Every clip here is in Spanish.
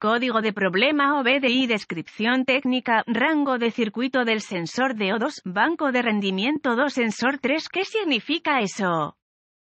Código de problema OBDI Descripción técnica Rango de circuito del sensor de O2 Banco de rendimiento 2 Sensor 3 ¿Qué significa eso?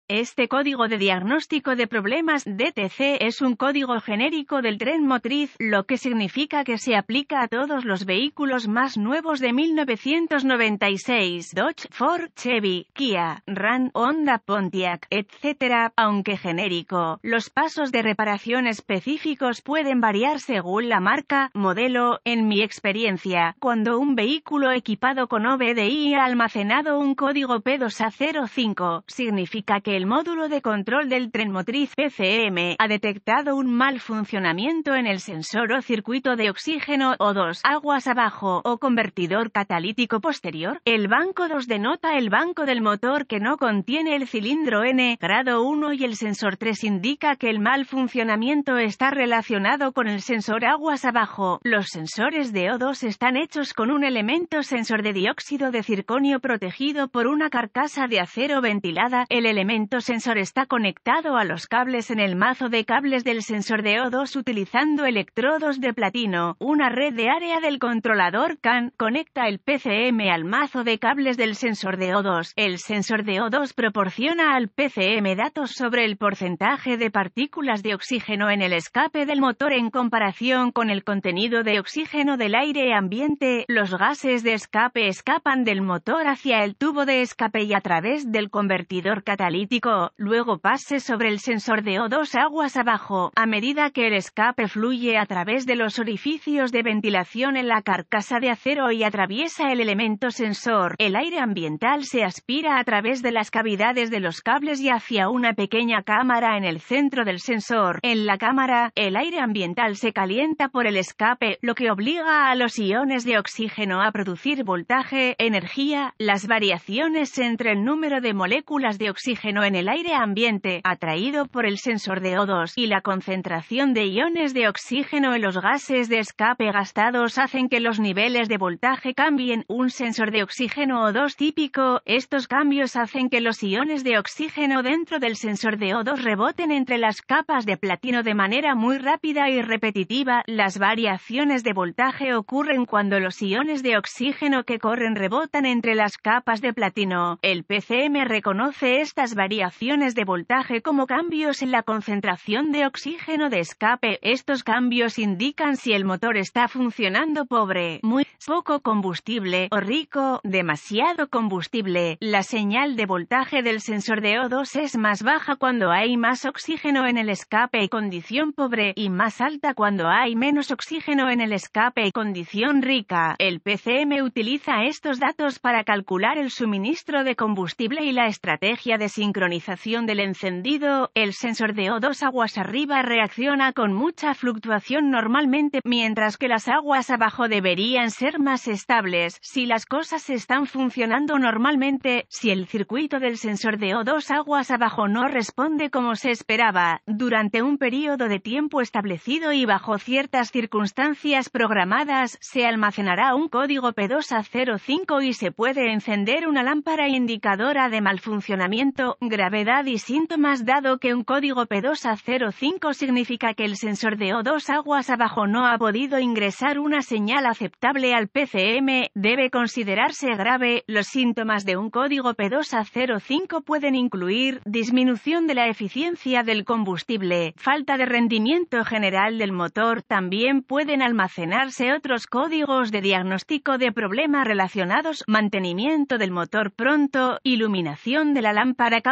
Este código de diagnóstico de problemas DTC es un código genérico del tren motriz, lo que significa que se aplica a todos los vehículos más nuevos de 1996, Dodge, Ford, Chevy, Kia, Ram, Honda, Pontiac, etc., aunque genérico. Los pasos de reparación específicos pueden variar según la marca, modelo, en mi experiencia, cuando un vehículo equipado con OBDI ha almacenado un código P2A05, significa que el módulo de control del tren motriz PCM, ha detectado un mal funcionamiento en el sensor o circuito de oxígeno O2, aguas abajo o convertidor catalítico posterior. El banco 2 denota el banco del motor que no contiene el cilindro N grado 1 y el sensor 3 indica que el mal funcionamiento está relacionado con el sensor aguas abajo. Los sensores de O2 están hechos con un elemento sensor de dióxido de circonio protegido por una carcasa de acero ventilada. El elemento sensor está conectado a los cables en el mazo de cables del sensor de O2 utilizando electrodos de platino. Una red de área del controlador CAN conecta el PCM al mazo de cables del sensor de O2. El sensor de O2 proporciona al PCM datos sobre el porcentaje de partículas de oxígeno en el escape del motor en comparación con el contenido de oxígeno del aire ambiente. Los gases de escape escapan del motor hacia el tubo de escape y a través del convertidor catalítico luego pase sobre el sensor de O2 aguas abajo, a medida que el escape fluye a través de los orificios de ventilación en la carcasa de acero y atraviesa el elemento sensor. El aire ambiental se aspira a través de las cavidades de los cables y hacia una pequeña cámara en el centro del sensor. En la cámara, el aire ambiental se calienta por el escape, lo que obliga a los iones de oxígeno a producir voltaje, energía, las variaciones entre el número de moléculas de oxígeno en el aire ambiente, atraído por el sensor de O2, y la concentración de iones de oxígeno en los gases de escape gastados hacen que los niveles de voltaje cambien. Un sensor de oxígeno O2 típico, estos cambios hacen que los iones de oxígeno dentro del sensor de O2 reboten entre las capas de platino de manera muy rápida y repetitiva. Las variaciones de voltaje ocurren cuando los iones de oxígeno que corren rebotan entre las capas de platino. El PCM reconoce estas variaciones variaciones de voltaje como cambios en la concentración de oxígeno de escape. Estos cambios indican si el motor está funcionando pobre, muy poco combustible o rico, demasiado combustible. La señal de voltaje del sensor de O2 es más baja cuando hay más oxígeno en el escape, y condición pobre, y más alta cuando hay menos oxígeno en el escape, y condición rica. El PCM utiliza estos datos para calcular el suministro de combustible y la estrategia de sincronización del encendido, el sensor de O2 aguas arriba reacciona con mucha fluctuación normalmente, mientras que las aguas abajo deberían ser más estables. Si las cosas están funcionando normalmente, si el circuito del sensor de O2 aguas abajo no responde como se esperaba, durante un periodo de tiempo establecido y bajo ciertas circunstancias programadas, se almacenará un código P2A05 y se puede encender una lámpara indicadora de mal funcionamiento gravedad y síntomas dado que un código P2A05 significa que el sensor de O2 aguas abajo no ha podido ingresar una señal aceptable al PCM, debe considerarse grave. Los síntomas de un código P2A05 pueden incluir disminución de la eficiencia del combustible, falta de rendimiento general del motor, también pueden almacenarse otros códigos de diagnóstico de problemas relacionados, mantenimiento del motor pronto, iluminación de la lámpara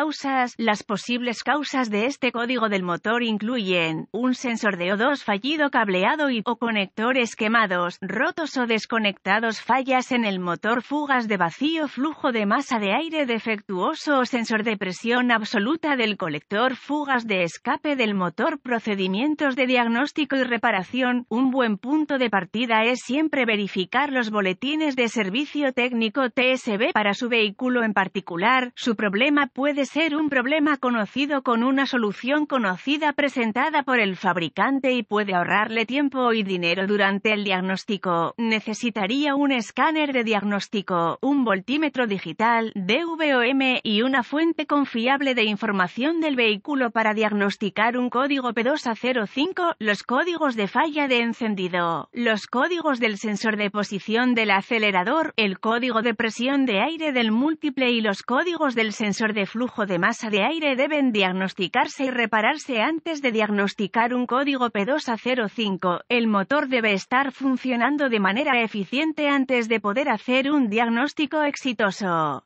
las posibles causas de este código del motor incluyen un sensor de O2 fallido cableado y o conectores quemados, rotos o desconectados, fallas en el motor, fugas de vacío, flujo de masa de aire defectuoso o sensor de presión absoluta del colector, fugas de escape del motor, procedimientos de diagnóstico y reparación. Un buen punto de partida es siempre verificar los boletines de servicio técnico TSB para su vehículo en particular. Su problema puede ser un problema conocido con una solución conocida presentada por el fabricante y puede ahorrarle tiempo y dinero durante el diagnóstico. Necesitaría un escáner de diagnóstico, un voltímetro digital, DVOM y una fuente confiable de información del vehículo para diagnosticar un código P2A05, los códigos de falla de encendido, los códigos del sensor de posición del acelerador, el código de presión de aire del múltiple y los códigos del sensor de flujo de masa de aire deben diagnosticarse y repararse antes de diagnosticar un código P2A05. El motor debe estar funcionando de manera eficiente antes de poder hacer un diagnóstico exitoso.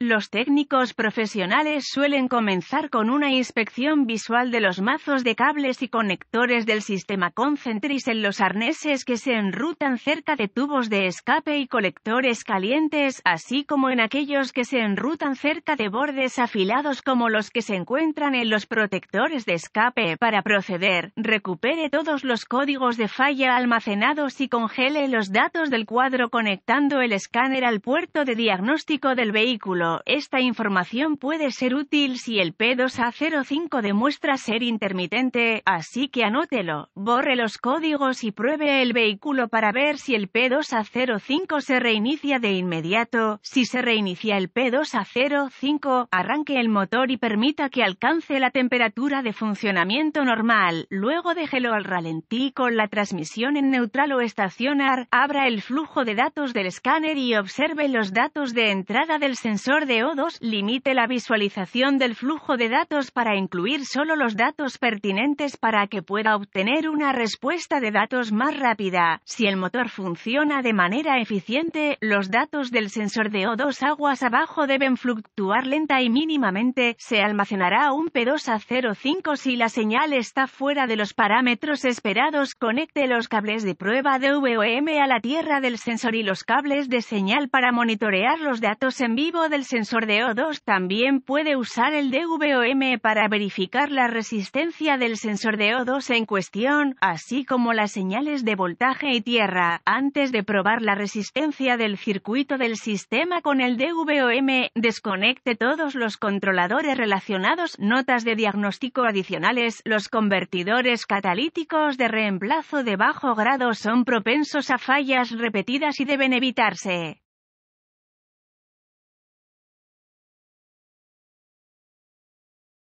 Los técnicos profesionales suelen comenzar con una inspección visual de los mazos de cables y conectores del sistema Concentris en los arneses que se enrutan cerca de tubos de escape y colectores calientes, así como en aquellos que se enrutan cerca de bordes afilados como los que se encuentran en los protectores de escape. Para proceder, recupere todos los códigos de falla almacenados y congele los datos del cuadro conectando el escáner al puerto de diagnóstico del vehículo esta información puede ser útil si el P2A05 demuestra ser intermitente, así que anótelo, borre los códigos y pruebe el vehículo para ver si el P2A05 se reinicia de inmediato. Si se reinicia el P2A05, arranque el motor y permita que alcance la temperatura de funcionamiento normal, luego déjelo al ralentí con la transmisión en neutral o estacionar, abra el flujo de datos del escáner y observe los datos de entrada del sensor de O2 limite la visualización del flujo de datos para incluir solo los datos pertinentes para que pueda obtener una respuesta de datos más rápida. Si el motor funciona de manera eficiente, los datos del sensor de O2 aguas abajo deben fluctuar lenta y mínimamente. Se almacenará un P2A05 si la señal está fuera de los parámetros esperados. Conecte los cables de prueba de VOM a la tierra del sensor y los cables de señal para monitorear los datos en vivo del sensor de O2 también puede usar el DVOM para verificar la resistencia del sensor de O2 en cuestión, así como las señales de voltaje y tierra, antes de probar la resistencia del circuito del sistema con el DVOM. Desconecte todos los controladores relacionados, notas de diagnóstico adicionales, los convertidores catalíticos de reemplazo de bajo grado son propensos a fallas repetidas y deben evitarse.